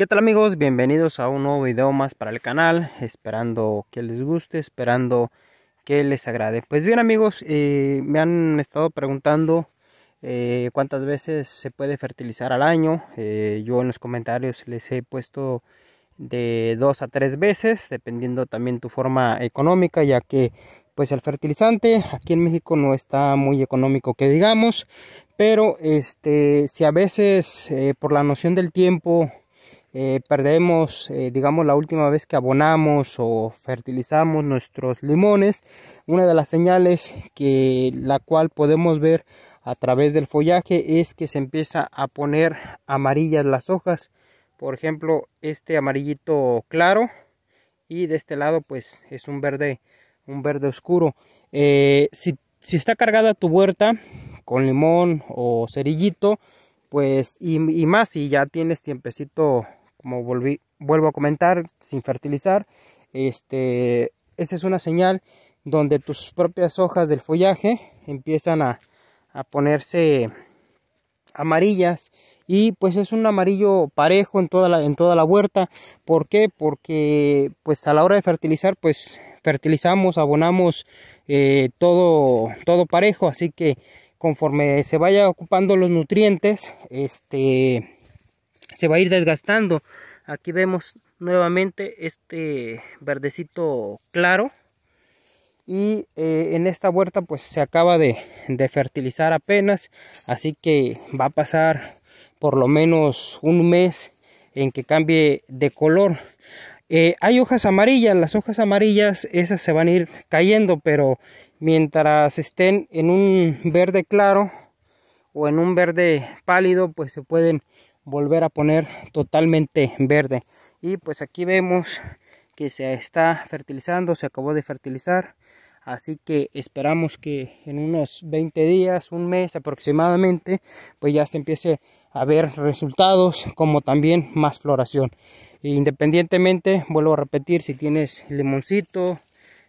¿Qué tal amigos? Bienvenidos a un nuevo video más para el canal, esperando que les guste, esperando que les agrade. Pues bien amigos, eh, me han estado preguntando eh, cuántas veces se puede fertilizar al año. Eh, yo en los comentarios les he puesto de dos a tres veces, dependiendo también tu forma económica, ya que pues el fertilizante aquí en México no está muy económico que digamos, pero este si a veces por la noción del tiempo eh, perdemos, eh, digamos, la última vez que abonamos o fertilizamos nuestros limones. Una de las señales que la cual podemos ver a través del follaje es que se empieza a poner amarillas las hojas. Por ejemplo, este amarillito claro y de este lado pues es un verde, un verde oscuro. Eh, si, está cargada tu huerta con limón o cerillito, pues y, y más si ya tienes tiempecito como volví, vuelvo a comentar, sin fertilizar, este, esa es una señal donde tus propias hojas del follaje empiezan a, ponerse amarillas y pues es un amarillo parejo en toda la en toda la huerta ¿por qué? porque pues a la hora de fertilizar pues fertilizamos abonamos eh, todo todo parejo así que conforme se vaya ocupando los nutrientes este se va a ir desgastando. Aquí vemos nuevamente este verdecito claro. Y eh, en esta huerta pues se acaba de, fertilizar apenas. Así que va a pasar por lo menos un mes en que cambie de color. Eh, hay hojas amarillas, las hojas amarillas esas se van a ir cayendo, pero mientras estén en un verde claro o en un verde pálido, pues se pueden volver a poner totalmente verde y pues aquí vemos que se está fertilizando se acabó de fertilizar así que esperamos que en unos 20 días un mes aproximadamente pues ya se empiece a ver resultados como también más floración independientemente vuelvo a repetir si tienes limoncito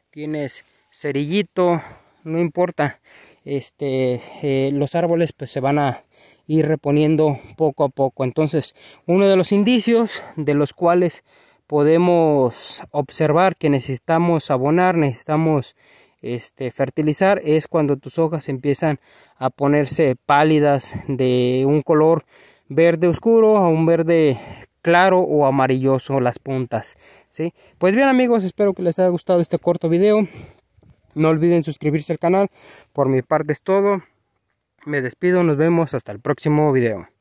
tienes cerillito no importa este, eh, los árboles pues se van a ir reponiendo poco a poco. Entonces, uno de los indicios de los cuales podemos observar que necesitamos abonar, necesitamos este, fertilizar, es cuando tus hojas empiezan a ponerse pálidas de un color verde oscuro a un verde claro o amarilloso las puntas. ¿sí? Pues bien amigos, espero que les haya gustado este corto video. No olviden suscribirse al canal. Por mi parte es todo. Me despido, nos vemos hasta el próximo video.